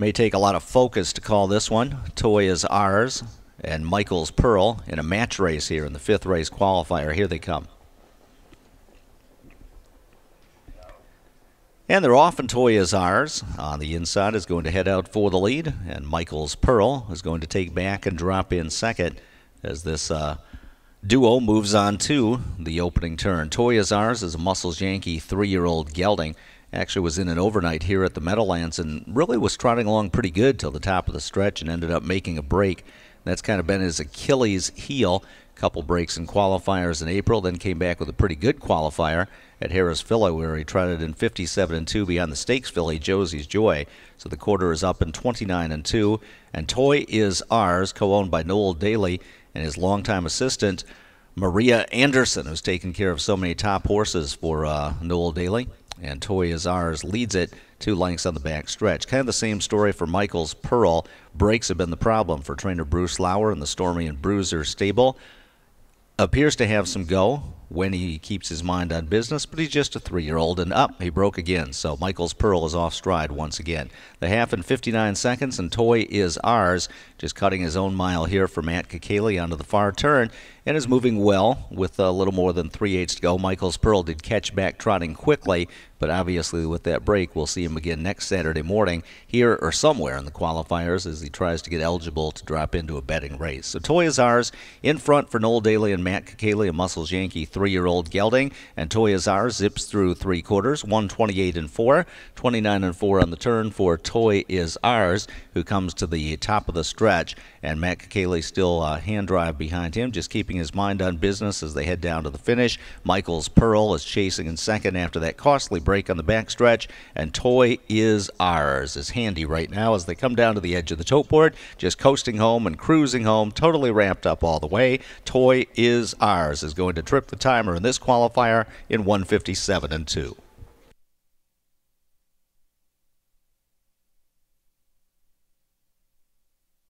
May take a lot of focus to call this one. Toy is ours and Michael's Pearl in a match race here in the fifth race qualifier. Here they come. And they're off, and Toy is ours on the inside is going to head out for the lead, and Michael's Pearl is going to take back and drop in second as this uh, duo moves on to the opening turn. Toy is ours is Muscles Yankee three-year-old gelding. Actually, was in an overnight here at the Meadowlands and really was trotting along pretty good till the top of the stretch and ended up making a break. That's kind of been his Achilles heel. Couple breaks in qualifiers in April, then came back with a pretty good qualifier at Harris where he trotted in 57 and 2 beyond the stakes filly Josie's Joy. So the quarter is up in 29 and 2, and Toy is ours, co-owned by Noel Daly and his longtime assistant Maria Anderson, who's taken care of so many top horses for uh, Noel Daly and Toy Is Ours leads it two lengths on the back stretch. Kind of the same story for Michael's Pearl. Breaks have been the problem for trainer Bruce Lauer in the Stormy and Bruiser stable. Appears to have some go when he keeps his mind on business, but he's just a three year old and up. He broke again, so Michael's Pearl is off stride once again. The half in 59 seconds, and Toy is ours. Just cutting his own mile here for Matt Kikali onto the far turn and is moving well with a little more than three eighths to go. Michaels Pearl did catch back trotting quickly, but obviously with that break, we'll see him again next Saturday morning here or somewhere in the qualifiers as he tries to get eligible to drop into a betting race. So Toy is ours in front for Noel Daly and Matt Kikali, a Muscles Yankee three-year-old gelding, and Toy is ours zips through three quarters, 128 and four, 29 and four on the turn for Toy is ours, who comes to the top of the stretch, and Matt Kikali still uh, hand drive behind him, just keeping his mind on business as they head down to the finish. Michael's Pearl is chasing in second after that costly break on the backstretch, and Toy is ours is handy right now as they come down to the edge of the tote board, just coasting home and cruising home, totally ramped up all the way. Toy is ours is going to trip the timer in this qualifier in 157 and 2.